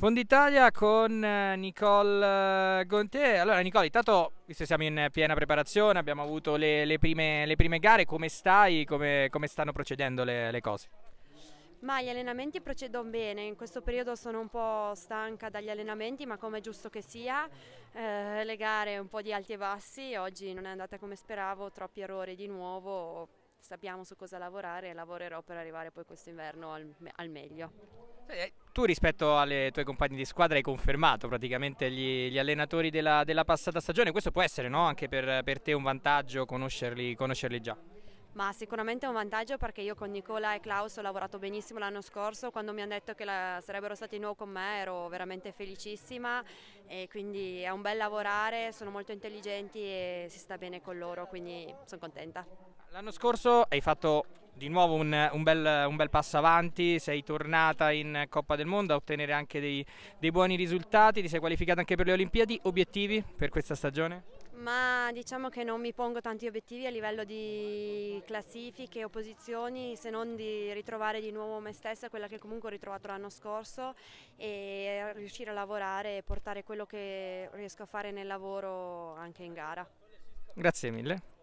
Fonditalia con eh, Nicole eh, Gonté. Allora, Nicole, intanto, visto che siamo in piena preparazione, abbiamo avuto le, le, prime, le prime, gare, come stai? Come, come stanno procedendo le, le cose? Ma gli allenamenti procedono bene, in questo periodo sono un po' stanca dagli allenamenti, ma come è giusto che sia, eh, le gare un po' di alti e bassi, oggi non è andata come speravo, troppi errori di nuovo, sappiamo su cosa lavorare e lavorerò per arrivare poi questo inverno al, al meglio. Eh, tu rispetto alle tue compagne di squadra hai confermato praticamente gli, gli allenatori della, della, passata stagione, questo può essere no? anche per, per, te un vantaggio conoscerli, conoscerli già? Ma sicuramente è un vantaggio perché io con Nicola e Klaus ho lavorato benissimo l'anno scorso, quando mi hanno detto che la, sarebbero stati di nuovo con me ero veramente felicissima e quindi è un bel lavorare, sono molto intelligenti e si sta bene con loro, quindi sono contenta. L'anno scorso hai fatto di nuovo un, un, bel, un, bel, passo avanti, sei tornata in Coppa del Mondo a ottenere anche dei, dei, buoni risultati, ti sei qualificata anche per le Olimpiadi, obiettivi per questa stagione? Ma diciamo che non mi pongo tanti obiettivi a livello di classifiche o posizioni se non di ritrovare di nuovo me stessa, quella che comunque ho ritrovato l'anno scorso e riuscire a lavorare e portare quello che riesco a fare nel lavoro anche in gara. Grazie mille.